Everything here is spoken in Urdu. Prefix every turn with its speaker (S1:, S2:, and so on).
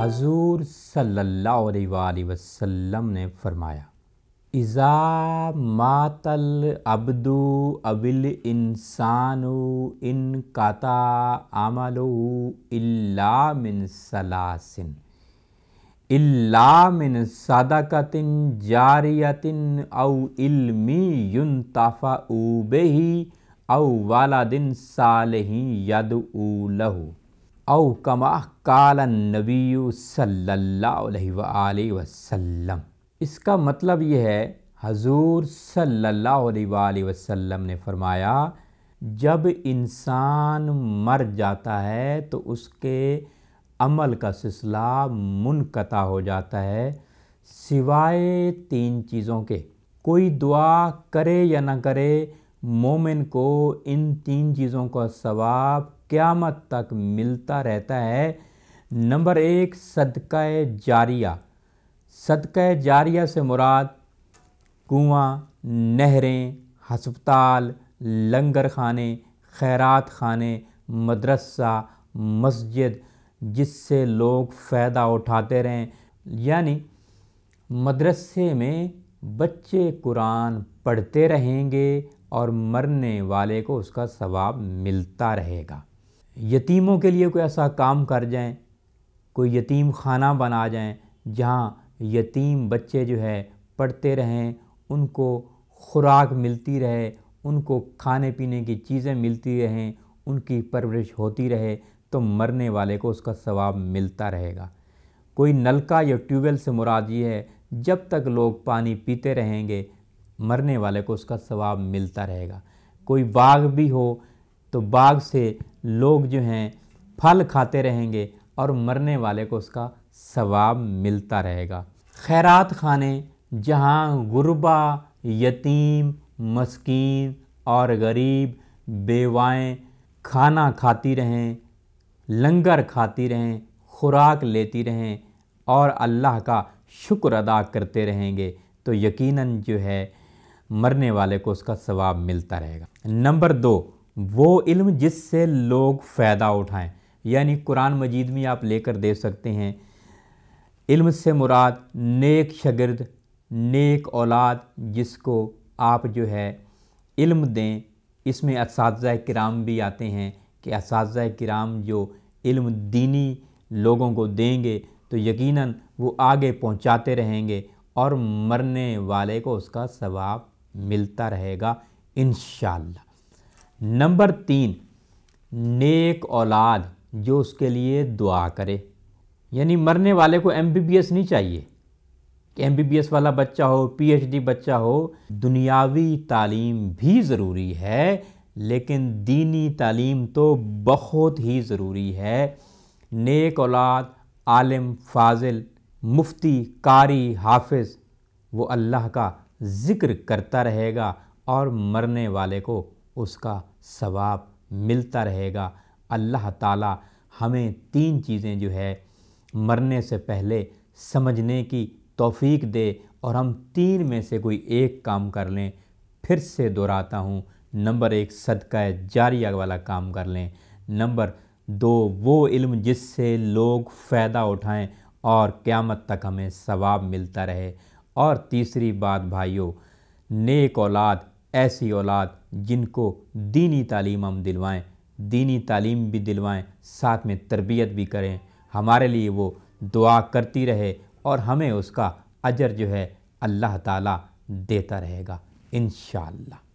S1: حضور صلی اللہ علیہ وآلہ وسلم نے فرمایا اذا مات العبد او الانسان ان قطع عمله الا من ثلاث الا من صدقۃ جارية او علم ينتفع به او ولد صالح يدعو له او کما کالا نبی صلی اللہ علیہ وآلہ وسلم اس کا مطلب یہ ہے حضور صلی اللہ علیہ وآلہ وسلم نے فرمایا جب انسان مر جاتا ہے تو اس کے عمل کا سلسلہ منقطع ہو جاتا ہے سوائے تین چیزوں کے کوئی دعا کرے یا نہ کرے مومن کو ان تین چیزوں کا ثواب قیامت تک ملتا رہتا ہے نمبر ایک صدقہ جاریہ صدقہ جاریہ سے مراد کنواں نہریں ہسپتال لنگر خانے خیرات خانے مدرسہ مسجد جس سے لوگ فائدہ اٹھاتے رہیں یعنی مدرسے میں بچے قرآن پڑھتے رہیں گے اور مرنے والے کو اس کا ثواب ملتا رہے گا یتیموں کے لیے کوئی ایسا کام کر جائیں کوئی یتیم خانہ بنا جائیں جہاں یتیم بچے جو ہے پڑھتے رہیں ان کو خوراک ملتی رہے ان کو کھانے پینے کی چیزیں ملتی رہیں ان کی پرورش ہوتی رہے تو مرنے والے کو اس کا ثواب ملتا رہے گا کوئی نلکا یا ٹیوب ویل سے یہ ہے جب تک لوگ پانی پیتے رہیں گے مرنے والے کو اس کا ثواب ملتا رہے گا کوئی باغ بھی ہو تو باغ سے لوگ جو ہیں پھل کھاتے رہیں گے اور مرنے والے کو اس کا ثواب ملتا رہے گا خیرات خانے جہاں غربا یتیم مسکین اور غریب بیوائیں کھانا کھاتی رہیں لنگر کھاتی رہیں خوراک لیتی رہیں اور اللہ کا شکر ادا کرتے رہیں گے تو یقیناً جو ہے مرنے والے کو اس کا ثواب ملتا رہے گا نمبر دو وہ علم جس سے لوگ فائدہ اٹھائیں یعنی قرآن مجید میں آپ لے کر دے سکتے ہیں علم سے مراد نیک شگرد نیک اولاد جس کو آپ جو ہے علم دیں اس میں اساتذہ کرام بھی آتے ہیں کہ اساتذہ کرام جو علم دینی لوگوں کو دیں گے تو یقیناً وہ آگے پہنچاتے رہیں گے اور مرنے والے کو اس کا ثواب ملتا رہے گا انشاءاللہ نمبر تین نیک اولاد جو اس کے لیے دعا کرے یعنی مرنے والے کو ایم بی بی ایس نہیں چاہیے کہ ایم بی بی ایس والا بچہ ہو پی ایچ ڈی بچہ ہو دنیاوی تعلیم بھی ضروری ہے لیکن دینی تعلیم تو بہت ہی ضروری ہے نیک اولاد عالم فاضل مفتی کاری حافظ وہ اللہ کا ذکر کرتا رہے گا اور مرنے والے کو اس کا ثواب ملتا رہے گا اللہ تعالی ہمیں تین چیزیں جو ہے مرنے سے پہلے سمجھنے کی توفیق دے اور ہم تین میں سے کوئی ایک کام کر لیں پھر سے دہراتا ہوں نمبر ایک صدقہ جاریہ والا کام کر لیں نمبر دو وہ علم جس سے لوگ فائدہ اٹھائیں اور قیامت تک ہمیں ثواب ملتا رہے اور تیسری بات بھائیو نیک اولاد ایسی اولاد جن کو دینی تعلیم ہم دلوائیں دینی تعلیم بھی دلوائیں ساتھ میں تربیت بھی کریں ہمارے لیے وہ دعا کرتی رہے اور ہمیں اس کا اجر جو ہے اللہ تعالیٰ دیتا رہے گا انشاءاللہ